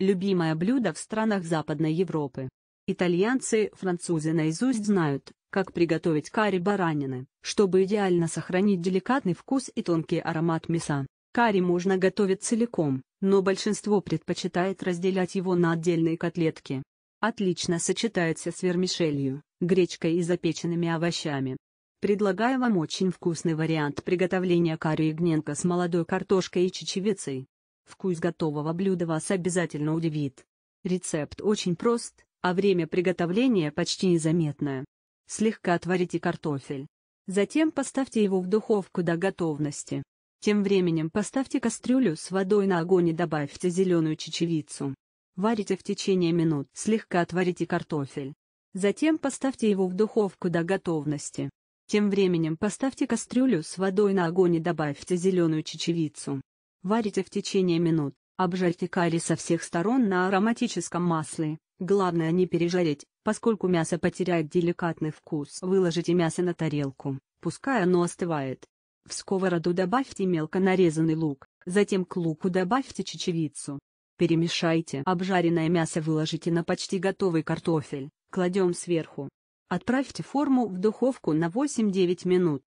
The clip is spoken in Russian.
любимое блюдо в странах Западной Европы. Итальянцы и французы наизусть знают, как приготовить карри баранины, чтобы идеально сохранить деликатный вкус и тонкий аромат мяса. Карри можно готовить целиком, но большинство предпочитает разделять его на отдельные котлетки. Отлично сочетается с вермишелью, гречкой и запеченными овощами. Предлагаю вам очень вкусный вариант приготовления карри гненка с молодой картошкой и чечевицей. Вкус готового блюда вас обязательно удивит. Рецепт очень прост, а время приготовления почти незаметное. Слегка отварите картофель. Затем поставьте его в духовку до готовности. Тем временем поставьте кастрюлю с водой на огонь и добавьте зеленую чечевицу. Варите в течение минут, слегка отварите картофель. Затем поставьте его в духовку до готовности. Тем временем поставьте кастрюлю с водой на огонь и добавьте зеленую чечевицу. Варите в течение минут, обжарьте карри со всех сторон на ароматическом масле, главное не пережарить, поскольку мясо потеряет деликатный вкус. Выложите мясо на тарелку, пускай оно остывает. В сковороду добавьте мелко нарезанный лук, затем к луку добавьте чечевицу. Перемешайте. Обжаренное мясо выложите на почти готовый картофель, кладем сверху. Отправьте форму в духовку на 8-9 минут.